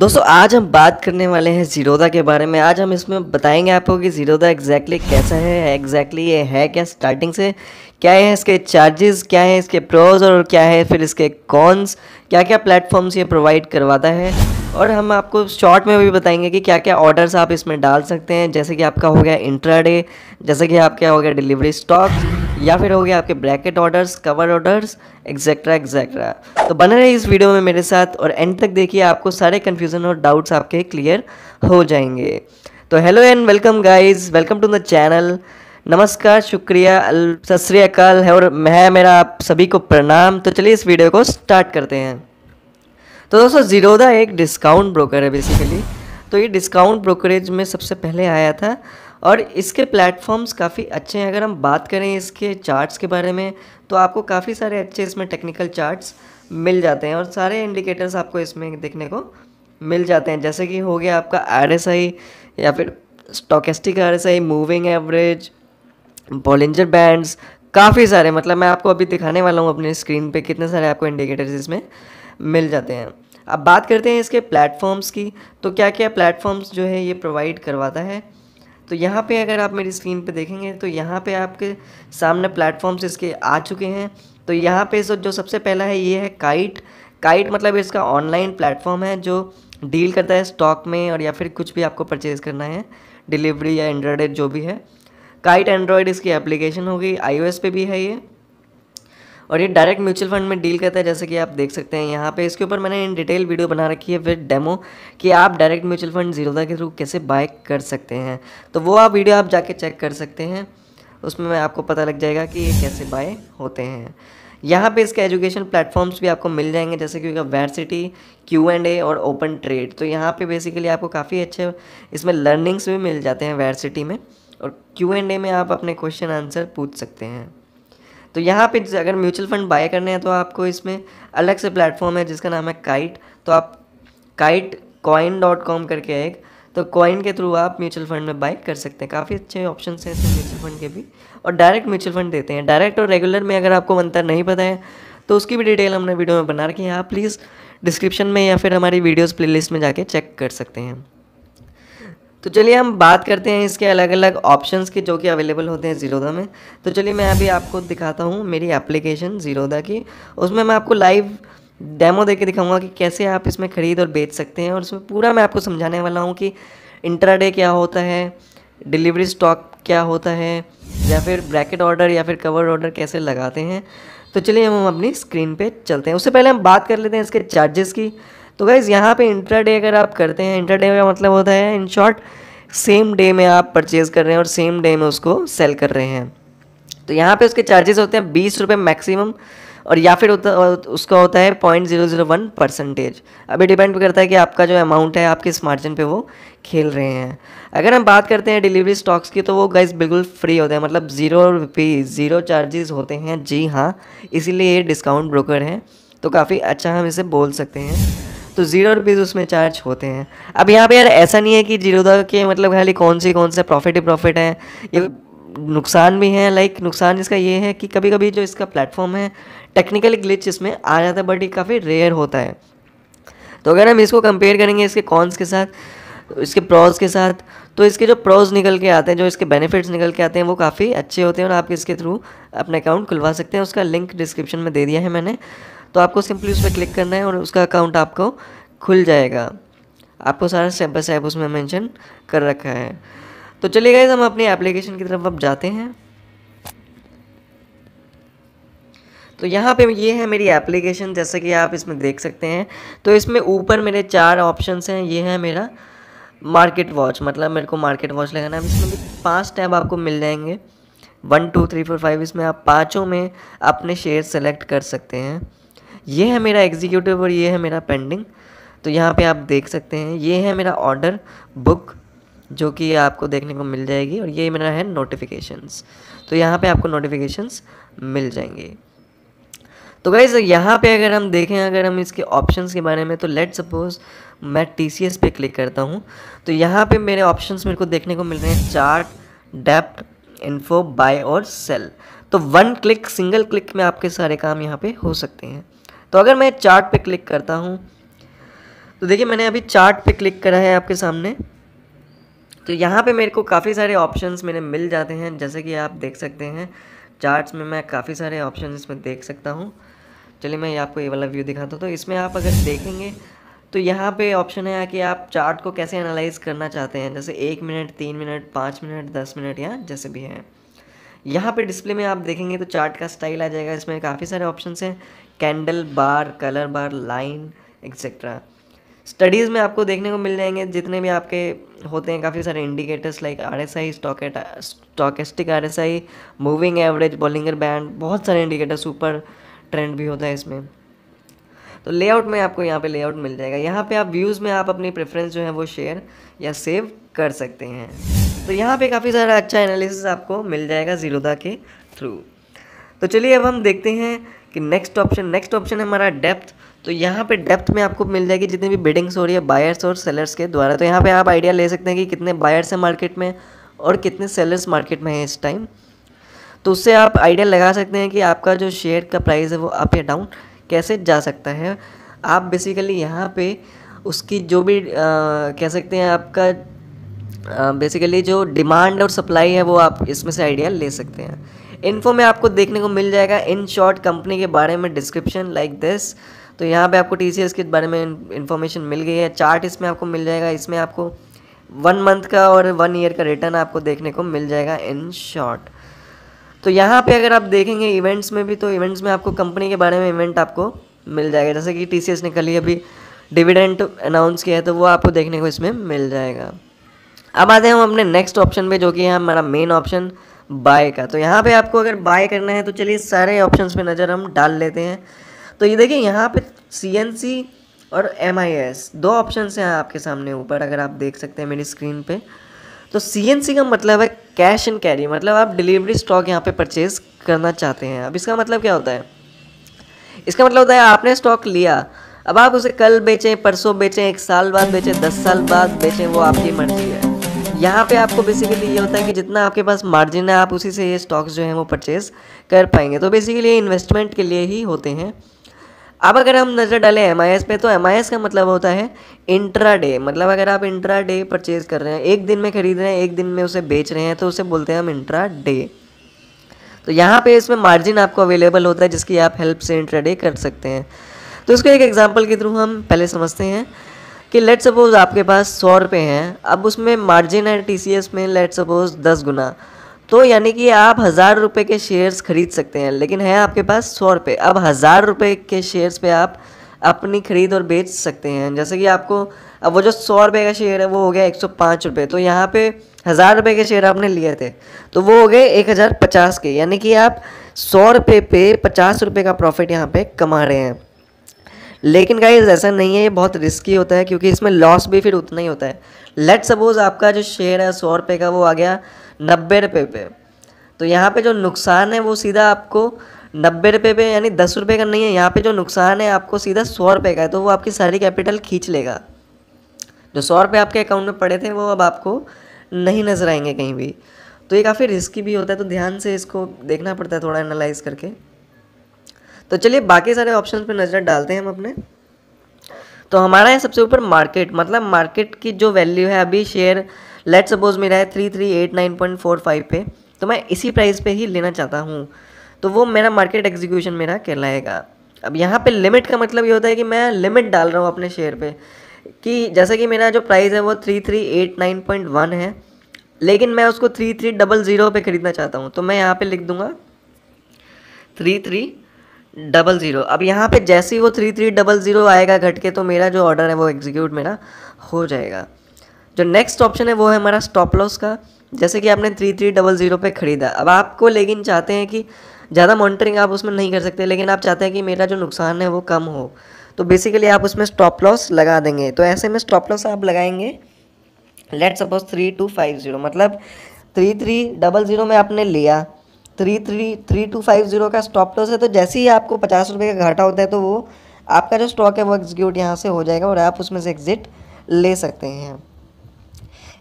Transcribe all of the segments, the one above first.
दोस्तों आज हम बात करने वाले हैं ज़ीरोदा के बारे में आज हम इसमें बताएंगे आपको कि ज़ीरोदा एग्जैक्टली कैसा है एग्जैक्टली ये है क्या स्टार्टिंग से क्या है इसके चार्जेस क्या है इसके प्रोज और क्या है फिर इसके कॉन्स क्या क्या प्लेटफॉर्म्स ये प्रोवाइड करवाता है और हम आपको शॉर्ट में भी बताएंगे कि क्या क्या ऑर्डर्स आप इसमें डाल सकते हैं जैसे कि आपका हो गया इंट्रा डे जैसे कि आपका हो गया डिलीवरी स्टॉक या फिर हो गया आपके bracket orders cover orders etcetera etcetera तो बने रहिए इस वीडियो में मेरे साथ और एंड तक देखिए आपको सारे कन्फ्यूज़न और डाउट्स आपके क्लियर हो जाएंगे तो hello and welcome guys welcome to the channel नमस्कार शुक्रिया सत श्रीकाल है और मैं मेरा आप सभी को प्रणाम तो चलिए इस वीडियो को स्टार्ट करते हैं तो दोस्तों जीरोदा एक डिस्काउंट ब्रोकर है बेसिकली तो ये डिस्काउंट ब्रोकरेज में सबसे पहले आया था और इसके प्लेटफॉर्म्स काफ़ी अच्छे हैं अगर हम बात करें इसके चार्ट्स के बारे में तो आपको काफ़ी सारे अच्छे इसमें टेक्निकल चार्ट्स मिल जाते हैं और सारे इंडिकेटर्स आपको इसमें देखने को मिल जाते हैं जैसे कि हो गया आपका आर या फिर stochastic R moving average Bollinger bands काफ़ी सारे मतलब मैं आपको अभी दिखाने वाला हूँ अपने स्क्रीन पे कितने सारे आपको इंडिकेटर्स इसमें मिल जाते हैं अब बात करते हैं इसके प्लेटफॉर्म्स की तो क्या क्या प्लेटफॉर्म्स जो है ये प्रोवाइड करवाता है तो यहाँ पे अगर आप मेरी स्क्रीन पे देखेंगे तो यहाँ पे आपके सामने प्लेटफॉर्म्स इसके आ चुके हैं तो यहाँ पे जो सबसे पहला है ये है काइट काइट मतलब इसका ऑनलाइन प्लेटफॉर्म है जो डील करता है स्टॉक में और या फिर कुछ भी आपको परचेज़ करना है डिलीवरी या एंड्रॉयड जो भी है काइट एंड्रॉयड इसकी एप्लीकेशन होगी आई पे भी है ये और ये डायरेक्ट म्यूचुअल फंड में डील करता है जैसे कि आप देख सकते हैं यहाँ पे इसके ऊपर मैंने इन डिटेल वीडियो बना रखी है विद डेमो कि आप डायरेक्ट म्यूचुअल फंड जीरोदा के थ्रू कैसे बाय कर सकते हैं तो वो आप वीडियो आप जाके चेक कर सकते हैं उसमें आपको पता लग जाएगा कि ये कैसे बाय होते हैं यहाँ पे इसके एजुकेशन प्लेटफॉर्म्स भी आपको मिल जाएंगे जैसे कि वैरसिटी क्यू एंड ए और ओपन ट्रेड तो यहाँ पे बेसिकली आपको काफ़ी अच्छे इसमें लर्निंग्स भी मिल जाते हैं वैरसिटी में और क्यू एंड ए में आप अपने क्वेश्चन आंसर पूछ सकते हैं तो यहाँ पे अगर म्यूचुअल फंड बाय करने हैं तो आपको इसमें अलग से प्लेटफॉर्म है जिसका नाम है काइट तो आप काइट कॉइन डॉट कॉम करके एक तो कॉइन के थ्रू आप म्यूचुअल फंड में बाई कर सकते हैं काफ़ी अच्छे ऑप्शन हैं इसमें म्यूचुअल फंड के भी और डायरेक्ट म्यूचुअल फंड देते हैं डायरेक्ट और रेगुलर में अगर आपको अंतर नहीं पता है तो उसकी भी डिटेल हमने वीडियो में बना रखी है आप प्लीज़ डिस्क्रिप्शन में या फिर हमारी वीडियोज़ प्लेलिस्ट में जाके चेक कर सकते हैं तो चलिए हम बात करते हैं इसके अलग अलग ऑप्शंस के जो कि अवेलेबल होते हैं ज़ीरोदा में तो चलिए मैं अभी आपको दिखाता हूँ मेरी एप्लीकेशन ज़ीरोदा की उसमें मैं आपको लाइव डेमो दे के दिखाऊँगा कि कैसे आप इसमें ख़रीद और बेच सकते हैं और उसमें पूरा मैं आपको समझाने वाला हूँ कि इंट्राडे क्या होता है डिलीवरी स्टॉक क्या होता है या फिर ब्रैकेट ऑर्डर या फिर कवर ऑर्डर कैसे लगाते हैं तो चलिए हम अपनी स्क्रीन पर चलते हैं उससे पहले हम बात कर लेते हैं इसके चार्जेस की तो गाइज़ यहाँ पे डे अगर आप करते हैं डे का मतलब होता है इन शॉर्ट सेम डे में आप परचेज़ कर रहे हैं और सेम डे में उसको सेल कर रहे हैं तो यहाँ पे उसके चार्जेस होते हैं बीस रुपये मैक्सिमम और या फिर होता उसका होता है point zero zero one percentage अभी डिपेंड करता है कि आपका जो अमाउंट है आप किस मार्जिन पे वो खेल रहे हैं अगर हम बात करते हैं डिलीवरी स्टॉक्स की तो वो गाइस बिल्कुल फ्री होते हैं मतलब ज़ीरो रुपीज़ ज़ीरो चार्जेस होते हैं जी हाँ इसीलिए ये डिस्काउंट ब्रोकर है तो काफ़ी अच्छा हम इसे बोल सकते हैं तो ज़ीरो रुपीज़ उसमें चार्ज होते हैं अब यहाँ पे यार ऐसा नहीं है कि जीरो के मतलब खाली कौन सी कौन से प्रॉफिट ही प्रॉफिट हैं ये नुकसान भी हैं लाइक नुकसान इसका ये है कि कभी कभी जो इसका प्लेटफॉर्म है टेक्निकली ग्लिच इसमें आ जाता है बट ये काफ़ी रेयर होता है तो अगर हम इसको कंपेयर करेंगे इसके कॉन्स के साथ इसके प्रॉज के साथ तो इसके जो प्रोज निकल के आते हैं जो इसके बेनिफिट्स निकल के आते हैं वो काफ़ी अच्छे होते हैं और आप इसके थ्रू अपना अकाउंट खुलवा सकते हैं उसका लिंक डिस्क्रिप्शन में दे दिया है मैंने तो आपको सिंपली उस पर क्लिक करना है और उसका अकाउंट आपको खुल जाएगा आपको सारा स्टेप बाई स्टेप उसमें मेंशन कर रखा है तो चलिए गाइज हम अपनी एप्लीकेशन की तरफ अब जाते हैं तो यहाँ पे ये है मेरी एप्लीकेशन जैसा कि आप इसमें देख सकते हैं तो इसमें ऊपर मेरे चार ऑप्शंस हैं ये है मेरा मार्केट वॉच मतलब मेरे को मार्केट वॉच लगाना है इसमें भी पाँच टैब आपको मिल जाएंगे one two three four five इसमें आप पाँचों में अपने शेयर सेलेक्ट कर सकते हैं ये है मेरा एग्जीक्यूटिव और ये है मेरा पेंडिंग तो यहाँ पे आप देख सकते हैं ये है मेरा ऑर्डर बुक जो कि आपको देखने को मिल जाएगी और ये मेरा है नोटिफिकेशंस तो यहाँ पे आपको नोटिफिकेशंस मिल जाएंगे तो गाइज़ यहाँ पे अगर हम देखें अगर हम इसके ऑप्शंस के बारे में तो लेट सपोज़ मैं टी सी एस पे क्लिक करता हूँ तो यहाँ पे मेरे ऑप्शंस मेरे को देखने को मिल रहे हैं चार्ट डेप्ट इन्फो बाय और सेल तो वन क्लिक सिंगल क्लिक में आपके सारे काम यहाँ पे हो सकते हैं तो अगर मैं चार्ट पे क्लिक करता हूँ तो देखिए मैंने अभी चार्ट पे क्लिक करा है आपके सामने तो यहाँ पे मेरे को काफ़ी सारे ऑप्शंस मेरे मिल जाते हैं जैसे कि आप देख सकते हैं चार्ट्स में मैं काफ़ी सारे ऑप्शन इसमें देख सकता हूँ चलिए मैं आपको ये वाला व्यू दिखाता हूँ तो इसमें आप अगर देखेंगे तो यहाँ पे ऑप्शन है कि आप चार्ट को कैसे एनालाइज करना चाहते हैं जैसे एक मिनट तीन मिनट पाँच मिनट दस मिनट या जैसे भी हैं यहाँ पे डिस्प्ले में आप देखेंगे तो चार्ट का स्टाइल आ जाएगा इसमें काफ़ी सारे ऑप्शन हैं candle bar colour bar line etcetera studies में आपको देखने को मिल जाएंगे जितने भी आपके होते हैं काफ़ी सारे indicators like R S I stochastic stochastic R S I moving average Bollinger band बहुत सारे इंडिकेटर सुपर ट्रेंड भी होता है इसमें तो लेआउट में आपको यहाँ पे लेआउट मिल जाएगा यहाँ पे आप व्यूज़ में आप अपनी प्रेफरेंस जो है वो शेयर या सेव कर सकते हैं तो यहाँ पे काफ़ी सारा अच्छा एनालिसिस आपको मिल जाएगा जीरोदा के थ्रू तो चलिए अब हम देखते हैं कि नेक्स्ट ऑप्शन नेक्स्ट ऑप्शन है हमारा डेप्थ तो यहाँ पे डेप्थ में आपको मिल जाएगी जितनी भी बिडिंग्स हो रही है बायर्स और सेलर्स के द्वारा तो यहाँ पे आप आइडिया ले सकते हैं कि कितने बायर्स हैं मार्केट में और कितने सेलर्स मार्केट में हैं इस टाइम तो उससे आप आइडिया लगा सकते हैं कि आपका जो शेयर का प्राइस है वो अप या डाउन कैसे जा सकता है आप बेसिकली यहाँ पे उसकी जो भी आ, कह सकते हैं आपका बेसिकली जो डिमांड और सप्लाई है वो आप इसमें से आइडिया ले सकते हैं इन्फो में आपको देखने को मिल जाएगा इन शॉर्ट कंपनी के बारे में डिस्क्रिप्शन लाइक दिस तो यहाँ पे आपको टी के बारे में इन्फॉर्मेशन मिल गई है चार्ट इसमें आपको मिल जाएगा इसमें आपको वन मंथ का और वन ईयर का रिटर्न आपको देखने को मिल जाएगा इन शॉर्ट तो यहाँ पे अगर आप देखेंगे इवेंट्स में भी तो इवेंट्स में आपको कंपनी के बारे में इवेंट आपको मिल जाएगा जैसे कि टी ने कल ही अभी डिविडेंट अनाउंस किया है तो वो आपको देखने को इसमें मिल जाएगा अब आते हैं हम अपने नेक्स्ट ऑप्शन पे जो कि है हमारा मेन ऑप्शन बाय का तो यहाँ पे आपको अगर बाय करना है तो चलिए सारे ऑप्शन पे नज़र हम डाल लेते हैं तो ये देखिए यहाँ पे सी और एम दो ऑप्शन हैं आपके सामने ऊपर अगर आप देख सकते हैं मेरी स्क्रीन पर तो सी का मतलब है कैश एंड कैरी मतलब आप डिलीवरी स्टॉक यहाँ पे परचेज़ करना चाहते हैं अब इसका मतलब क्या होता है इसका मतलब होता है आपने स्टॉक लिया अब आप उसे कल बेचें परसों बेचें एक साल बाद बेचें दस साल बाद बेचें वो आपकी मर्ज़ी है यहाँ पे आपको बेसिकली ये होता है कि जितना आपके पास मार्जिन है आप उसी से ये स्टॉक्स जो हैं वो परचेज़ कर पाएंगे तो बेसिकली ये इन्वेस्टमेंट के लिए ही होते हैं अब अगर हम नज़र डालें एम पे तो एम का मतलब होता है इंट्रा डे मतलब अगर आप इंट्रा डे परचेज़ कर रहे हैं एक दिन में ख़रीद रहे हैं एक दिन में उसे बेच रहे हैं तो उसे बोलते हैं हम इंट्रा डे तो यहाँ पे इसमें मार्जिन आपको अवेलेबल होता है जिसकी आप हेल्प से इंट्रा डे कर सकते हैं तो इसको एक एग्जाम्पल के थ्रू हम पहले समझते हैं कि लेट सपोज़ आपके पास सौ रुपये हैं अब उसमें मार्जिन है टी में लेट सपोज़ दस गुना तो यानी कि आप हज़ार रुपये के शेयर्स खरीद सकते हैं लेकिन है आपके पास सौ रुपये अब हज़ार रुपये के शेयर्स पे आप अपनी खरीद और बेच सकते हैं जैसे कि आपको अब वो जो सौ रुपये का शेयर है वो हो गया एक सौ पाँच रुपये तो यहाँ पे हज़ार रुपये के शेयर आपने लिए थे तो वो हो गए एक हज़ार पचास के यानी कि आप सौ रुपये पे पचास रुपये का प्रॉफिट यहाँ पे कमा रहे हैं लेकिन गाइज ऐसा नहीं है ये बहुत रिस्की होता है क्योंकि इसमें लॉस भी फिर उतना ही होता है लेट सपोज आपका जो शेयर है सौ रुपये का वो आ गया नब्बे रुपये पे तो यहाँ पे जो नुकसान है वो सीधा आपको नब्बे रुपये पे यानी दस रुपये का नहीं है यहाँ पे जो नुकसान है आपको सीधा सौ रुपये का है तो वो आपकी सारी कैपिटल खींच लेगा जो सौ रुपये आपके अकाउंट में पड़े थे वो अब आपको नहीं नजर आएंगे कहीं भी तो ये काफ़ी रिस्की भी होता है तो ध्यान से इसको देखना पड़ता है थोड़ा एनालाइज करके तो चलिए बाकी सारे ऑप्शन पर नज़र डालते हैं हम अपने तो हमारा है सबसे ऊपर मार्केट मतलब मार्केट की जो वैल्यू है अभी शेयर लेट सपोज मेरा है three three eight nine point four five पे तो मैं इसी प्राइस पे ही लेना चाहता हूँ तो वो मेरा मार्केट एग्जीक्यूशन मेरा कहलाएगा अब यहाँ पे लिमिट का मतलब ये होता है कि मैं लिमिट डाल रहा हूँ अपने शेयर पे कि जैसे कि मेरा जो प्राइस है वो three three eight nine point one है लेकिन मैं उसको थ्री थ्री डबल ज़ीरो पर ख़रीदना चाहता हूँ तो मैं यहाँ पर लिख दूँगा थ्री थ्री डबल ज़ीरो अब यहाँ पे जैसे ही वो थ्री थ्री डबल ज़ीरो आएगा घट के तो मेरा जो ऑर्डर है वो एग्जीक्यूट मेरा हो जाएगा जो नेक्स्ट ऑप्शन है वो है हमारा स्टॉप लॉस का जैसे कि आपने थ्री थ्री डबल ज़ीरो पर ख़रीदा अब आपको लेकिन चाहते हैं कि ज़्यादा मॉनिटरिंग आप उसमें नहीं कर सकते लेकिन आप चाहते हैं कि मेरा जो नुकसान है वो कम हो तो बेसिकली आप उसमें स्टॉप लॉस लगा देंगे तो ऐसे में स्टॉप लॉस आप लगाएंगे let suppose three two five zero मतलब थ्री थ्री डबल ज़ीरो में आपने लिया three three three two five zero का स्टॉप लॉस है तो जैसे ही आपको पचास रुपये का घाटा होता है तो वो आपका जो स्टॉक है वो एग्जीक्यूट यहाँ से हो जाएगा और आप उसमें से एग्ज़िट ले सकते हैं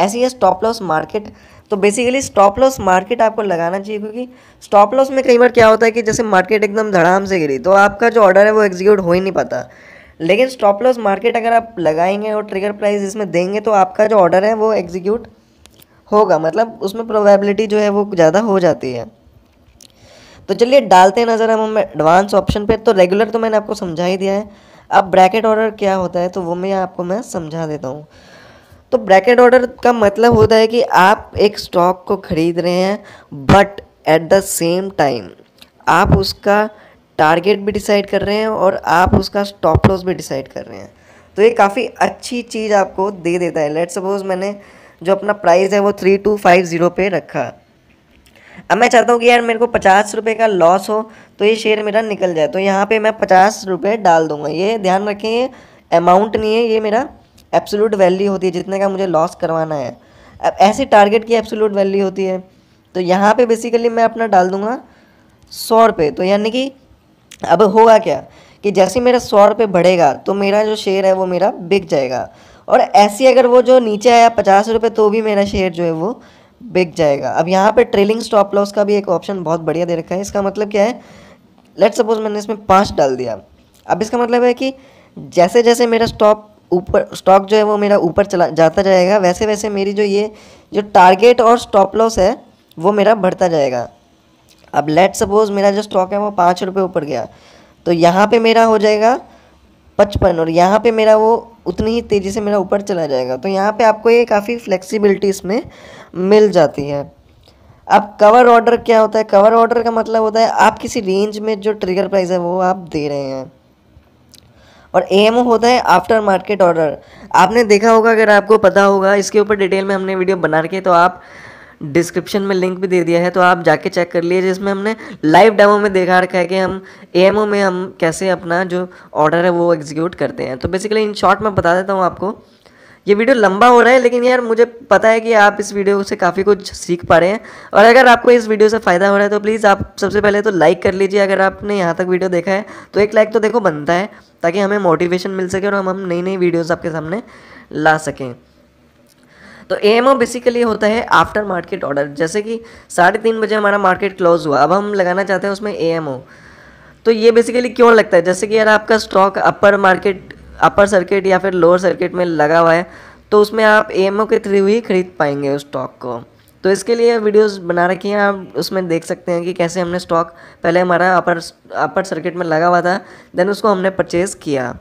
ही है स्टॉप लॉस मार्केट तो बेसिकली स्टॉप लॉस मार्केट आपको लगाना चाहिए क्योंकि स्टॉप लॉस में कई बार क्या होता है कि जैसे मार्केट एकदम धड़ाम से गिरी तो आपका जो ऑर्डर है वो एग्जीक्यूट हो ही नहीं पाता लेकिन स्टॉप लॉस मार्केट अगर आप लगाएंगे और ट्रिगर प्राइस इसमें देंगे तो आपका जो ऑर्डर है वो एग्जीक्यूट होगा मतलब उसमें प्रोबेबिलिटी जो है वो ज़्यादा हो जाती है तो चलिए डालते हैं नज़र हम हमें एडवांस ऑप्शन पे तो रेगुलर तो मैंने आपको समझा ही दिया है अब ब्रैकेट ऑर्डर क्या होता है तो वो मैं आपको मैं समझा देता हूँ तो ब्रैकेट ऑर्डर का मतलब होता है कि आप एक स्टॉक को ख़रीद रहे हैं but at the same time आप उसका टारगेट भी डिसाइड कर रहे हैं और आप उसका स्टॉप लॉस भी डिसाइड कर रहे हैं तो ये काफ़ी अच्छी चीज़ आपको दे देता है लेट सपोज़ मैंने जो अपना प्राइस है वो थ्री टू फाइव ज़ीरो पे रखा अब मैं चाहता हूँ कि यार मेरे को पचास रुपये का लॉस हो तो ये शेयर मेरा निकल जाए तो यहाँ पे मैं पचास रुपये डाल दूँगा ये ध्यान रखें अमाउंट नहीं है ये मेरा एब्सोलूट वैल्यू होती है जितने का मुझे लॉस करवाना है अब ऐसे टारगेट की एब्सोलूट वैल्यू होती है तो यहाँ पर बेसिकली मैं अपना डाल दूँगा सौ रुपये तो यानी कि अब होगा क्या कि जैसे मेरा सौ रुपये बढ़ेगा तो मेरा जो शेयर है वो मेरा बिक जाएगा और ऐसे अगर वो जो नीचे आया पचास रुपये तो भी मेरा शेयर जो है वो बिक जाएगा अब यहाँ पे ट्रेलिंग स्टॉप लॉस का भी एक ऑप्शन बहुत बढ़िया दे रखा है इसका मतलब क्या है लेट सपोज मैंने इसमें पाँच डाल दिया अब इसका मतलब है कि जैसे जैसे मेरा स्टॉप ऊपर स्टॉक जो है वो मेरा ऊपर चला जाता जाएगा वैसे वैसे मेरी जो ये जो टारगेट और स्टॉप लॉस है वो मेरा बढ़ता जाएगा अब लेट सपोज मेरा जो स्टॉक है वो पाँच रुपये ऊपर गया तो यहाँ पे मेरा हो जाएगा पचपन और यहाँ पे मेरा वो उतनी ही तेज़ी से मेरा ऊपर चला जाएगा तो यहाँ पे आपको ये काफ़ी फ्लेक्सिबिलिटी इसमें मिल जाती है अब कवर ऑर्डर क्या होता है कवर ऑर्डर का मतलब होता है आप किसी रेंज में जो ट्रिगर प्राइस है वो आप दे रहे हैं और ए होता है आफ्टर मार्केट ऑर्डर आपने देखा होगा अगर आपको पता होगा इसके ऊपर डिटेल में हमने वीडियो बना रखी है तो आप डिस्क्रिप्शन में लिंक भी दे दिया है तो आप जाके चेक कर लिए जिसमें हमने लाइव डेमो में देखा रखा है कि हम ए में हम कैसे अपना जो ऑर्डर है वो एग्जीक्यूट करते हैं तो बेसिकली इन शॉर्ट मैं बता देता हूँ आपको ये वीडियो लंबा हो रहा है लेकिन यार मुझे पता है कि आप इस वीडियो से काफ़ी कुछ सीख पा रहे हैं और अगर आपको इस वीडियो से फ़ायदा हो रहा है तो प्लीज़ आप सबसे पहले तो लाइक कर लीजिए अगर आपने यहाँ तक वीडियो देखा है तो एक लाइक तो देखो बनता है ताकि हमें मोटिवेशन मिल सके और हम हम नई नई वीडियोज़ आपके सामने ला सकें तो ए बेसिकली होता है आफ्टर मार्केट ऑर्डर जैसे कि साढ़े तीन बजे हमारा मार्केट क्लोज हुआ अब हम लगाना चाहते हैं उसमें ए तो ये बेसिकली क्यों लगता है जैसे कि यार आपका stock upper market upper circuit या फिर लोअर सर्किट में लगा हुआ है तो उसमें आप ए के थ्रू ही खरीद पाएंगे उस स्टॉक को तो इसके लिए वीडियोस बना रखी हैं आप उसमें देख सकते हैं कि कैसे हमने स्टॉक पहले हमारा अपर अपर सर्किट में लगा हुआ था देन उसको हमने परचेज़ किया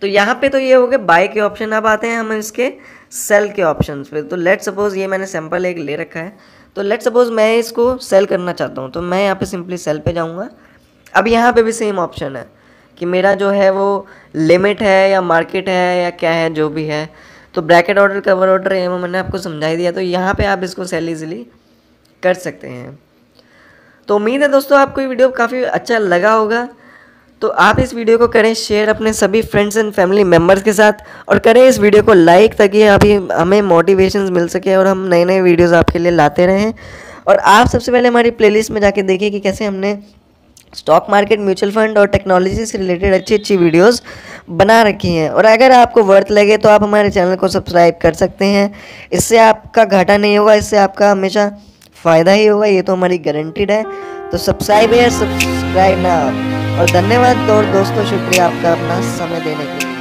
तो यहाँ पे तो ये हो गए बाय के ऑप्शन अब आते हैं हम इसके सेल के ऑप्शन पे तो लेट सपोज़ ये मैंने सैम्पल एक ले रखा है तो लेट सपोज़ मैं इसको सेल करना चाहता हूँ तो मैं यहाँ पर सिंपली सेल पर जाऊँगा अब यहाँ पर भी सेम ऑप्शन है कि मेरा जो है वो लिमिट है या मार्केट है या क्या है जो भी है तो ब्रैकेट ऑर्डर कवर ऑर्डर है वो मैंने आपको समझा ही दिया तो यहाँ पे आप इसको सेल इजीली कर सकते हैं तो उम्मीद है दोस्तों आपको ये वीडियो काफ़ी अच्छा लगा होगा तो आप इस वीडियो को करें शेयर अपने सभी फ्रेंड्स एंड फैमिली मेम्बर्स के साथ और करें इस वीडियो को लाइक ताकि अभी हमें मोटिवेशन मिल सके और हम नए नए वीडियोज़ आपके लिए लाते रहें और आप सबसे पहले हमारी प्लेलिस्ट में जाके देखिए कि कैसे हमने स्टॉक मार्केट म्यूचुअल फंड और टेक्नोलॉजी से रिलेटेड अच्छी अच्छी वीडियोस बना रखी हैं और अगर आपको वर्थ लगे तो आप हमारे चैनल को सब्सक्राइब कर सकते हैं इससे आपका घाटा नहीं होगा इससे आपका हमेशा फ़ायदा ही होगा ये तो हमारी गारंटीड है तो सब्सक्राइब है सब्सक्राइब ना और धन्यवाद और दोस्तों शुक्रिया आपका अपना समय देने के लिए